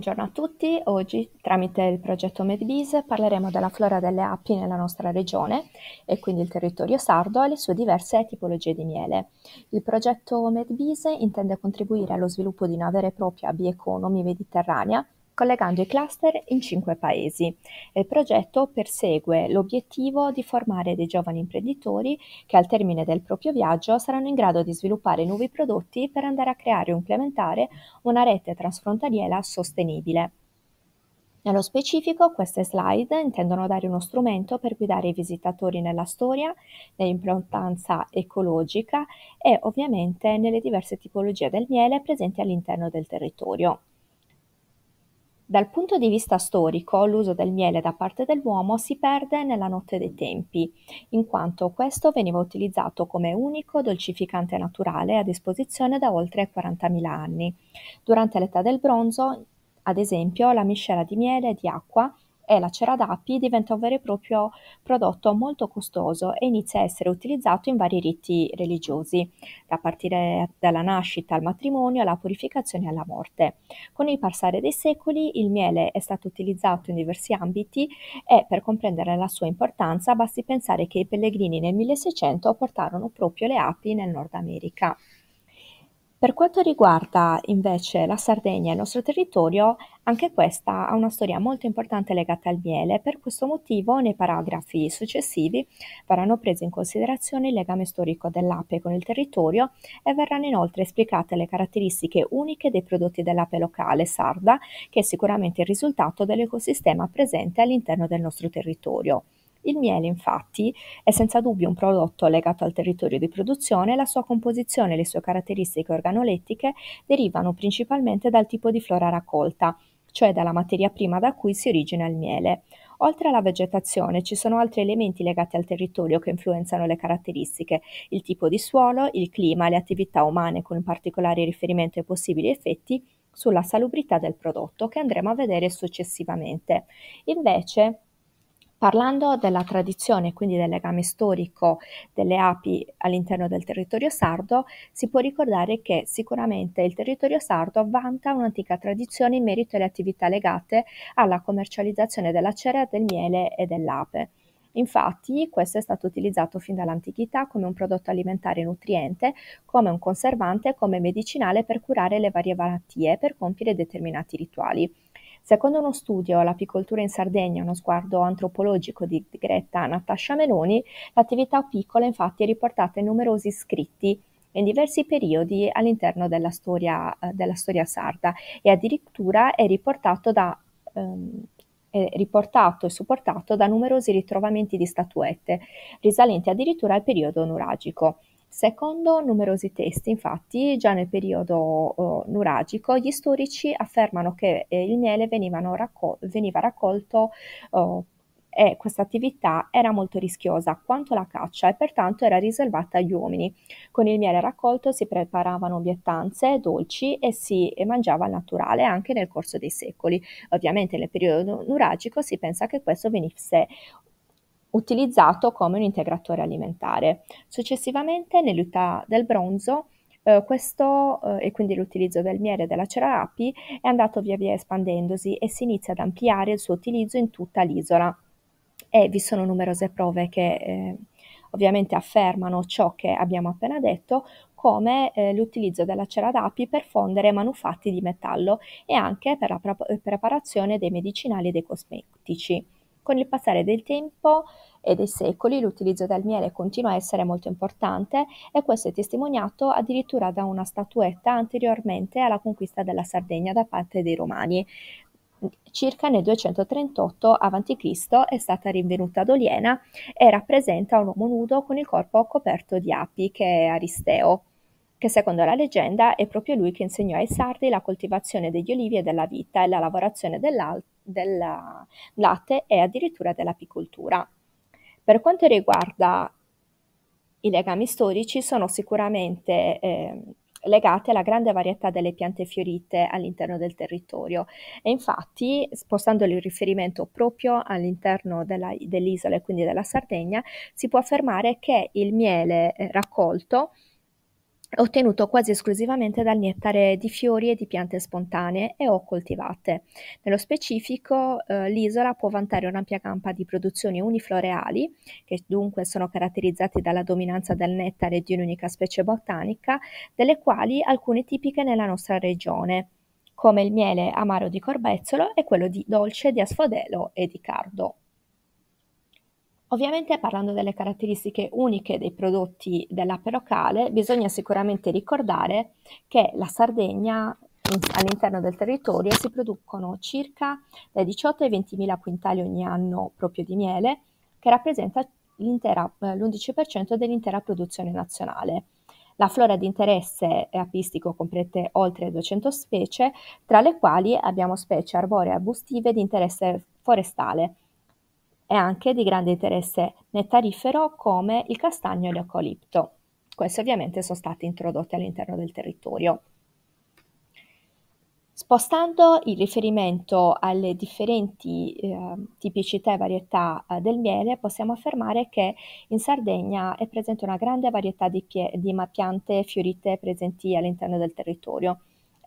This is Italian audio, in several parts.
Buongiorno a tutti, oggi tramite il progetto MedBiz parleremo della flora delle api nella nostra regione e quindi il territorio sardo e le sue diverse tipologie di miele. Il progetto MedBiz intende contribuire allo sviluppo di una vera e propria bioeconomia mediterranea collegando i cluster in cinque paesi. Il progetto persegue l'obiettivo di formare dei giovani imprenditori che al termine del proprio viaggio saranno in grado di sviluppare nuovi prodotti per andare a creare o implementare una rete transfrontaliera sostenibile. Nello specifico, queste slide intendono dare uno strumento per guidare i visitatori nella storia, nell'importanza ecologica e ovviamente nelle diverse tipologie del miele presenti all'interno del territorio. Dal punto di vista storico, l'uso del miele da parte dell'uomo si perde nella notte dei tempi, in quanto questo veniva utilizzato come unico dolcificante naturale a disposizione da oltre 40.000 anni. Durante l'età del bronzo, ad esempio, la miscela di miele e di acqua e la cera d'api diventa un vero e proprio prodotto molto costoso e inizia a essere utilizzato in vari riti religiosi, da partire dalla nascita al matrimonio, alla purificazione e alla morte. Con il passare dei secoli il miele è stato utilizzato in diversi ambiti e per comprendere la sua importanza basti pensare che i pellegrini nel 1600 portarono proprio le api nel Nord America. Per quanto riguarda invece la Sardegna, e il nostro territorio, anche questa ha una storia molto importante legata al miele, per questo motivo nei paragrafi successivi verranno prese in considerazione il legame storico dell'ape con il territorio e verranno inoltre esplicate le caratteristiche uniche dei prodotti dell'ape locale sarda, che è sicuramente il risultato dell'ecosistema presente all'interno del nostro territorio. Il miele infatti è senza dubbio un prodotto legato al territorio di produzione e la sua composizione e le sue caratteristiche organolettiche derivano principalmente dal tipo di flora raccolta, cioè dalla materia prima da cui si origina il miele. Oltre alla vegetazione ci sono altri elementi legati al territorio che influenzano le caratteristiche, il tipo di suolo, il clima, le attività umane con particolare riferimento ai possibili effetti sulla salubrità del prodotto che andremo a vedere successivamente. Invece, Parlando della tradizione, quindi del legame storico delle api all'interno del territorio sardo, si può ricordare che sicuramente il territorio sardo vanta un'antica tradizione in merito alle attività legate alla commercializzazione della cera, del miele e dell'ape. Infatti, questo è stato utilizzato fin dall'antichità come un prodotto alimentare nutriente, come un conservante, come medicinale per curare le varie malattie e per compiere determinati rituali. Secondo uno studio L'apicoltura in Sardegna, uno sguardo antropologico di Greta Natascia Meloni, l'attività piccola infatti è riportata in numerosi scritti in diversi periodi all'interno della storia, eh, della storia sarda e addirittura è riportato, da, ehm, è riportato e supportato da numerosi ritrovamenti di statuette, risalenti addirittura al periodo nuragico. Secondo numerosi testi, infatti, già nel periodo eh, nuragico, gli storici affermano che eh, il miele raccol- veniva raccolto eh, e questa attività era molto rischiosa quanto la caccia e pertanto era riservata agli uomini. Con il miele raccolto si preparavano biettanze, dolci e si mangiava al naturale anche nel corso dei secoli. Ovviamente nel periodo nuragico si pensa che questo venisse utilizzato come un integratore alimentare. Successivamente, nell'età del bronzo, eh, questo eh, e quindi l'utilizzo del miele e della cera api è andato via via espandendosi e si inizia ad ampliare il suo utilizzo in tutta l'isola. E vi sono numerose prove che eh, ovviamente affermano ciò che abbiamo appena detto, come eh, l'utilizzo della cera d'api per fondere manufatti di metallo e anche per la pre- preparazione dei medicinali e dei cosmetici. Con il passare del tempo e dei secoli l'utilizzo del miele continua a essere molto importante e questo è testimoniato addirittura da una statuetta anteriormente alla conquista della Sardegna da parte dei Romani. Circa nel 238 a.C. è stata rinvenuta ad Oliena e rappresenta un uomo nudo con il corpo coperto di api, che è Aristeo che secondo la leggenda è proprio lui che insegnò ai sardi la coltivazione degli olivi e della vita e la lavorazione del latte e addirittura dell'apicoltura. Per quanto riguarda i legami storici, sono sicuramente eh, legate alla grande varietà delle piante fiorite all'interno del territorio e infatti spostando il riferimento proprio all'interno della, dell'isola e quindi della Sardegna si può affermare che il miele eh, raccolto ottenuto quasi esclusivamente dal nettare di fiori e di piante spontanee e o coltivate. Nello specifico, eh, l'isola può vantare un'ampia gamma di produzioni unifloreali, che dunque sono caratterizzate dalla dominanza del nettare di un'unica specie botanica, delle quali alcune tipiche nella nostra regione come il miele amaro di corbezzolo e quello di dolce di asfodelo e di cardo. Ovviamente parlando delle caratteristiche uniche dei prodotti dell'ape locale, bisogna sicuramente ricordare che la Sardegna all'interno del territorio si producono circa dai 18 ai 20 mila quintali ogni anno proprio di miele, che rappresenta l'11% eh, dell'intera produzione nazionale. La flora di interesse apistico comprende oltre 200 specie, tra le quali abbiamo specie arboree e arbustive di interesse forestale, è anche di grande interesse nettarifero come il castagno e l'eucalipto. Queste ovviamente sono state introdotte all'interno del territorio. Spostando il riferimento alle differenti eh, tipicità e varietà eh, del miele, possiamo affermare che in Sardegna è presente una grande varietà di, pie- di piante fiorite presenti all'interno del territorio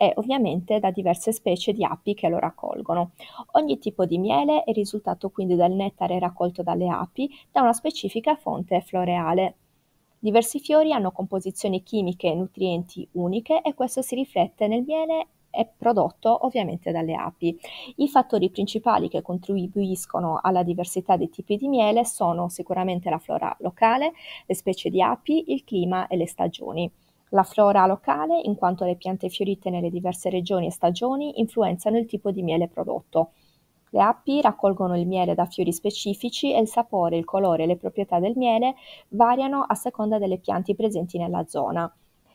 e ovviamente da diverse specie di api che lo raccolgono. Ogni tipo di miele è risultato quindi dal nettare raccolto dalle api da una specifica fonte floreale. Diversi fiori hanno composizioni chimiche e nutrienti uniche e questo si riflette nel miele prodotto ovviamente dalle api. I fattori principali che contribuiscono alla diversità dei tipi di miele sono sicuramente la flora locale, le specie di api, il clima e le stagioni. La flora locale, in quanto le piante fiorite nelle diverse regioni e stagioni, influenzano il tipo di miele prodotto. Le api raccolgono il miele da fiori specifici e il sapore, il colore e le proprietà del miele variano a seconda delle piante presenti nella zona.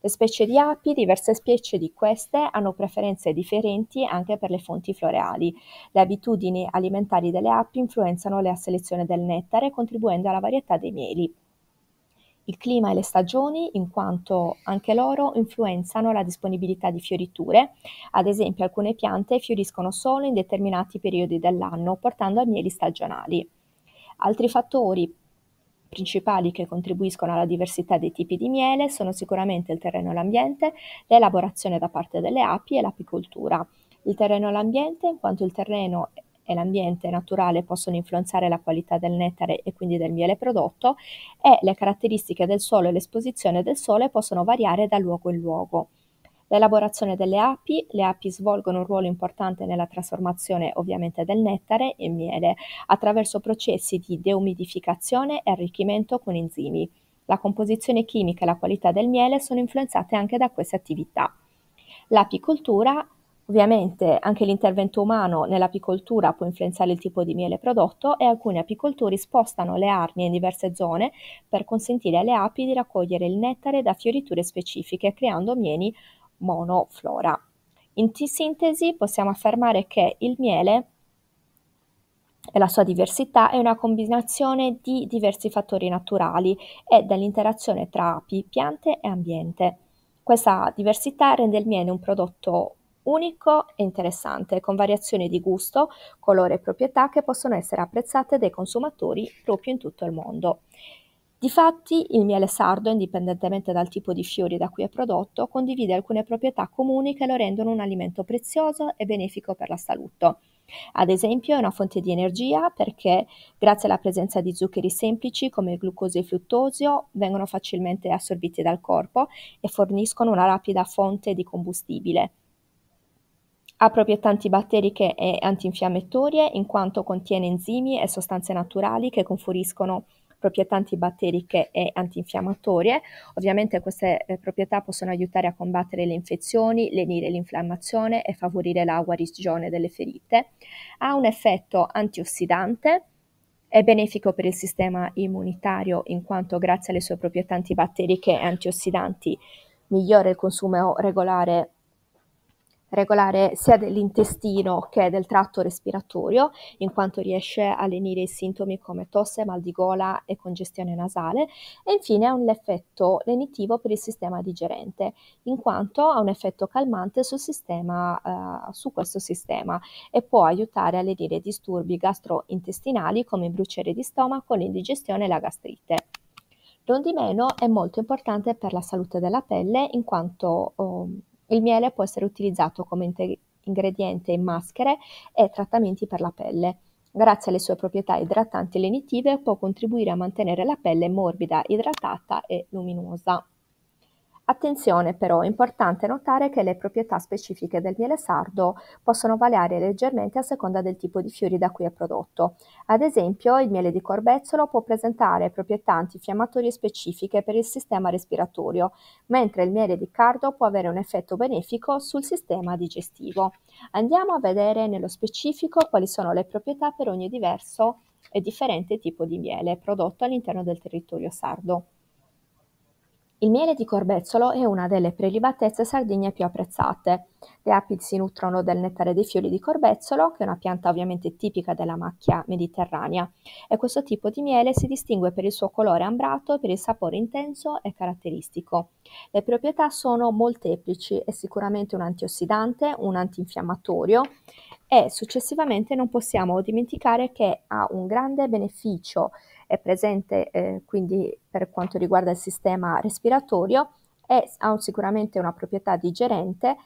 Le specie di api, diverse specie di queste, hanno preferenze differenti anche per le fonti floreali. Le abitudini alimentari delle api influenzano la selezione del nettare, contribuendo alla varietà dei mieli il clima e le stagioni, in quanto anche loro influenzano la disponibilità di fioriture. Ad esempio, alcune piante fioriscono solo in determinati periodi dell'anno, portando a mieli stagionali. Altri fattori principali che contribuiscono alla diversità dei tipi di miele sono sicuramente il terreno e l'ambiente, l'elaborazione da parte delle api e l'apicoltura. Il terreno e l'ambiente, in quanto il terreno e l'ambiente naturale possono influenzare la qualità del nettare e quindi del miele prodotto e le caratteristiche del suolo e l'esposizione del sole possono variare da luogo in luogo. L'elaborazione delle api, le api svolgono un ruolo importante nella trasformazione ovviamente del nettare in miele attraverso processi di deumidificazione e arricchimento con enzimi. La composizione chimica e la qualità del miele sono influenzate anche da queste attività. L'apicoltura Ovviamente anche l'intervento umano nell'apicoltura può influenzare il tipo di miele prodotto e alcuni apicoltori spostano le arnie in diverse zone per consentire alle api di raccogliere il nettare da fioriture specifiche, creando mieli monoflora. In sintesi possiamo affermare che il miele e la sua diversità è una combinazione di diversi fattori naturali e dell'interazione tra api, piante e ambiente. Questa diversità rende il miele un prodotto unico e interessante, con variazioni di gusto, colore e proprietà che possono essere apprezzate dai consumatori proprio in tutto il mondo. Difatti, il miele sardo, indipendentemente dal tipo di fiori da cui è prodotto, condivide alcune proprietà comuni che lo rendono un alimento prezioso e benefico per la salute. Ad esempio è una fonte di energia perché grazie alla presenza di zuccheri semplici come il glucosio e il fruttosio vengono facilmente assorbiti dal corpo e forniscono una rapida fonte di combustibile. Ha proprietà antibatteriche e antinfiammatorie in quanto contiene enzimi e sostanze naturali che conferiscono proprietà antibatteriche e antinfiammatorie. Ovviamente queste eh, proprietà possono aiutare a combattere le infezioni, lenire l'infiammazione e favorire la guarigione delle ferite. Ha un effetto antiossidante, è benefico per il sistema immunitario in quanto grazie alle sue proprietà antibatteriche e antiossidanti migliora il consumo regolare regolare sia dell'intestino che del tratto respiratorio, in quanto riesce a lenire i sintomi come tosse, mal di gola e congestione nasale, e infine ha un effetto lenitivo per il sistema digerente, in quanto ha un effetto calmante sul sistema, eh, su questo sistema e può aiutare a lenire disturbi gastrointestinali come bruciere di stomaco, l'indigestione e la gastrite. Non di meno è molto importante per la salute della pelle in quanto oh, il miele può essere utilizzato come ingrediente in maschere e trattamenti per la pelle. Grazie alle sue proprietà idratanti e lenitive può contribuire a mantenere la pelle morbida, idratata e luminosa. Attenzione però, è importante notare che le proprietà specifiche del miele sardo possono variare leggermente a seconda del tipo di fiori da cui è prodotto. Ad esempio, il miele di corbezzolo può presentare proprietà antinfiammatorie specifiche per il sistema respiratorio, mentre il miele di cardo può avere un effetto benefico sul sistema digestivo. Andiamo a vedere nello specifico quali sono le proprietà per ogni diverso e differente tipo di miele prodotto all'interno del territorio sardo. Il miele di corbezzolo è una delle prelibatezze sardigne più apprezzate. Le api si nutrono del nettare dei fiori di corbezzolo, che è una pianta ovviamente tipica della macchia mediterranea, e questo tipo di miele si distingue per il suo colore ambrato e per il sapore intenso e caratteristico. Le proprietà sono molteplici, è sicuramente un antiossidante, un antinfiammatorio e successivamente non possiamo dimenticare che ha un grande beneficio è presente eh, quindi per quanto riguarda il sistema respiratorio, è, ha sicuramente una proprietà digerente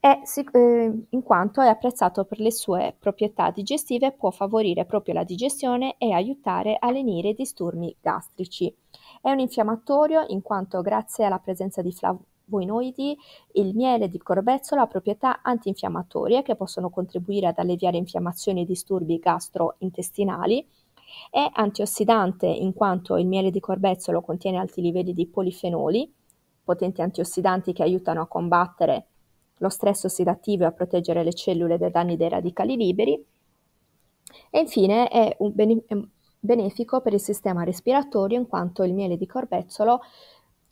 è, eh, in quanto è apprezzato per le sue proprietà digestive può favorire proprio la digestione e aiutare a lenire i disturbi gastrici. È un infiammatorio in quanto grazie alla presenza di flavonoidi il miele di corbezzolo ha proprietà antinfiammatorie che possono contribuire ad alleviare infiammazioni e disturbi gastrointestinali è antiossidante in quanto il miele di corbezzolo contiene alti livelli di polifenoli, potenti antiossidanti che aiutano a combattere lo stress ossidativo e a proteggere le cellule dai danni dei radicali liberi. E infine è un bene- benefico per il sistema respiratorio in quanto il miele di corbezzolo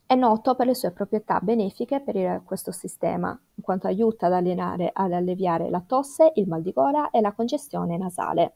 è noto per le sue proprietà benefiche per il, questo sistema, in quanto aiuta ad, allenare, ad alleviare la tosse, il mal di gola e la congestione nasale.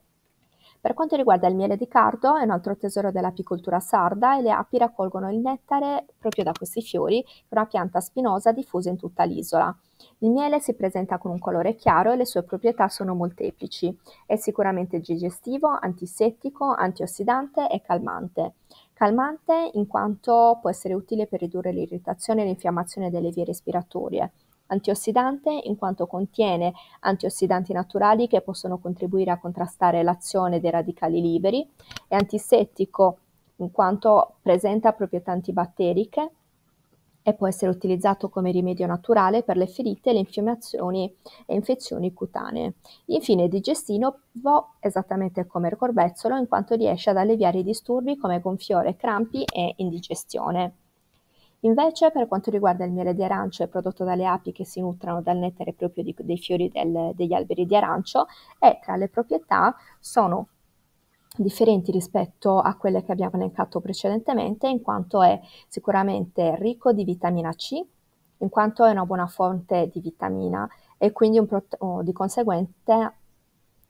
Per quanto riguarda il miele di cardo, è un altro tesoro dell'apicoltura sarda e le api raccolgono il nettare proprio da questi fiori, una pianta spinosa diffusa in tutta l'isola. Il miele si presenta con un colore chiaro e le sue proprietà sono molteplici. È sicuramente digestivo, antisettico, antiossidante e calmante. Calmante in quanto può essere utile per ridurre l'irritazione e l'infiammazione delle vie respiratorie antiossidante in quanto contiene antiossidanti naturali che possono contribuire a contrastare l'azione dei radicali liberi, è antisettico in quanto presenta proprietà antibatteriche e può essere utilizzato come rimedio naturale per le ferite le infiammazioni e infezioni cutanee. Infine, digestino digestivo esattamente come il corbezzolo in quanto riesce ad alleviare i disturbi come gonfiore, crampi e indigestione. Invece, per quanto riguarda il miele di arancio è prodotto dalle api che si nutrono dal nettare proprio di, dei fiori del, degli alberi di arancio, e tra le proprietà sono differenti rispetto a quelle che abbiamo elencato precedentemente, in quanto è sicuramente ricco di vitamina C, in quanto è una buona fonte di vitamina e quindi un pro- oh, di conseguenza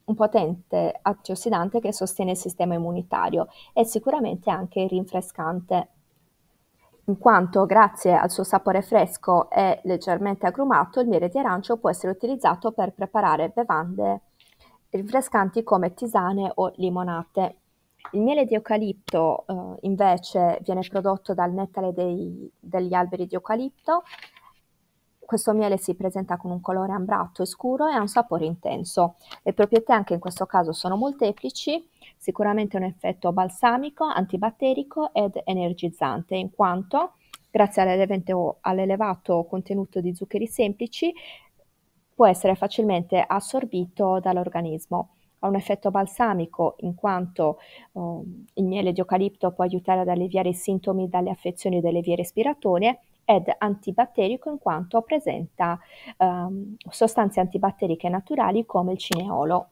un potente antiossidante che sostiene il sistema immunitario e sicuramente anche rinfrescante in quanto grazie al suo sapore fresco e leggermente agrumato il miele di arancio può essere utilizzato per preparare bevande rinfrescanti come tisane o limonate. Il miele di eucalipto eh, invece viene prodotto dal nettare dei, degli alberi di eucalipto. Questo miele si presenta con un colore ambrato e scuro e ha un sapore intenso. Le proprietà anche in questo caso sono molteplici sicuramente un effetto balsamico, antibatterico ed energizzante, in quanto grazie all'elevato contenuto di zuccheri semplici può essere facilmente assorbito dall'organismo. Ha un effetto balsamico in quanto um, il miele di eucalipto può aiutare ad alleviare i sintomi dalle affezioni delle vie respiratorie ed antibatterico in quanto presenta um, sostanze antibatteriche naturali come il cineolo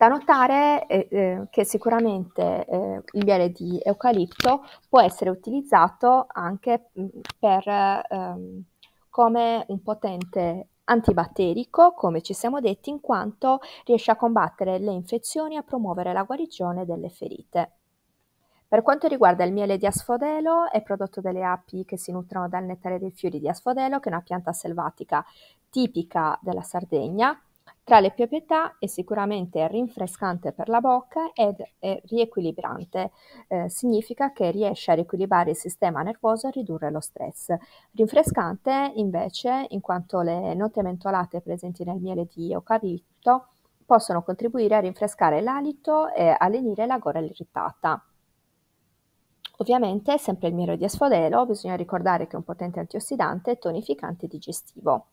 da notare eh, eh, che sicuramente eh, il miele di eucalipto può essere utilizzato anche mm, per, ehm, come un potente antibatterico, come ci siamo detti, in quanto riesce a combattere le infezioni e a promuovere la guarigione delle ferite. Per quanto riguarda il miele di asfodelo, è prodotto dalle api che si nutrono dal nettare dei fiori di asfodelo, che è una pianta selvatica tipica della Sardegna, tra le proprietà è sicuramente rinfrescante per la bocca ed è riequilibrante, eh, significa che riesce a riequilibrare il sistema nervoso e ridurre lo stress. Rinfrescante invece, in quanto le note mentolate presenti nel miele di eucalipto possono contribuire a rinfrescare l'alito e allenire la gola irritata. Ovviamente, sempre il miele di asfodelo, bisogna ricordare che è un potente antiossidante e tonificante digestivo.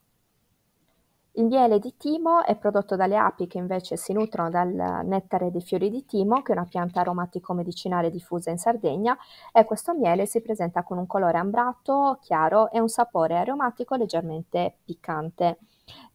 Il miele di timo è prodotto dalle api che invece si nutrono dal nettare dei fiori di timo, che è una pianta aromatico-medicinale diffusa in Sardegna, e questo miele si presenta con un colore ambrato, chiaro e un sapore aromatico leggermente piccante.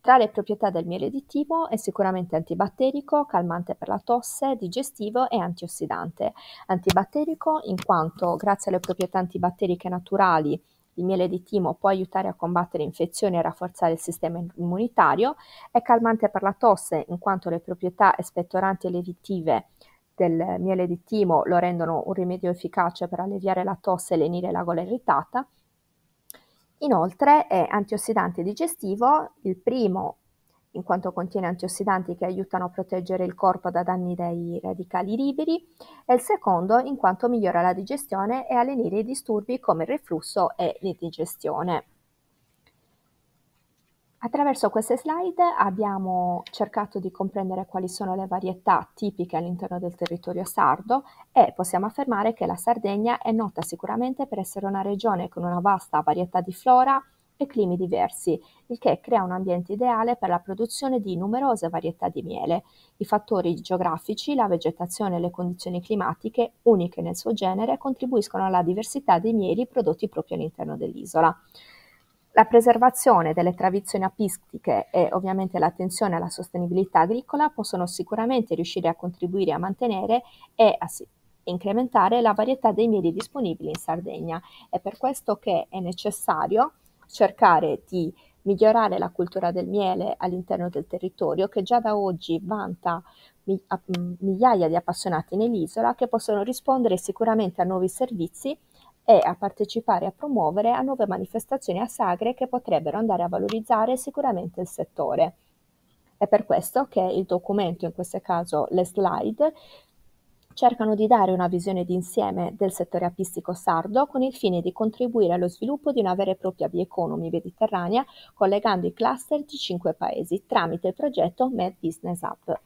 Tra le proprietà del miele di timo è sicuramente antibatterico, calmante per la tosse, digestivo e antiossidante. Antibatterico in quanto grazie alle proprietà antibatteriche naturali il miele di timo può aiutare a combattere infezioni e rafforzare il sistema immunitario, è calmante per la tosse in quanto le proprietà espettoranti e levitive del miele di timo lo rendono un rimedio efficace per alleviare la tosse e lenire la gola irritata. Inoltre è antiossidante digestivo, il primo in quanto contiene antiossidanti che aiutano a proteggere il corpo da danni dei radicali liberi, e il secondo in quanto migliora la digestione e allenire i disturbi come il reflusso e l'indigestione. Attraverso queste slide abbiamo cercato di comprendere quali sono le varietà tipiche all'interno del territorio sardo e possiamo affermare che la Sardegna è nota sicuramente per essere una regione con una vasta varietà di flora, e climi diversi, il che crea un ambiente ideale per la produzione di numerose varietà di miele. I fattori geografici, la vegetazione e le condizioni climatiche, uniche nel suo genere, contribuiscono alla diversità dei mieli prodotti proprio all'interno dell'isola. La preservazione delle tradizioni apistiche e ovviamente l'attenzione alla sostenibilità agricola possono sicuramente riuscire a contribuire a mantenere e a incrementare la varietà dei mieli disponibili in Sardegna. È per questo che è necessario cercare di migliorare la cultura del miele all'interno del territorio che già da oggi vanta migliaia di appassionati nell'isola che possono rispondere sicuramente a nuovi servizi e a partecipare e a promuovere a nuove manifestazioni a sagre che potrebbero andare a valorizzare sicuramente il settore. È per questo che il documento, in questo caso le slide, cercano di dare una visione d'insieme del settore apistico sardo con il fine di contribuire allo sviluppo di una vera e propria bioeconomy mediterranea collegando i cluster di cinque paesi tramite il progetto Med Business Hub.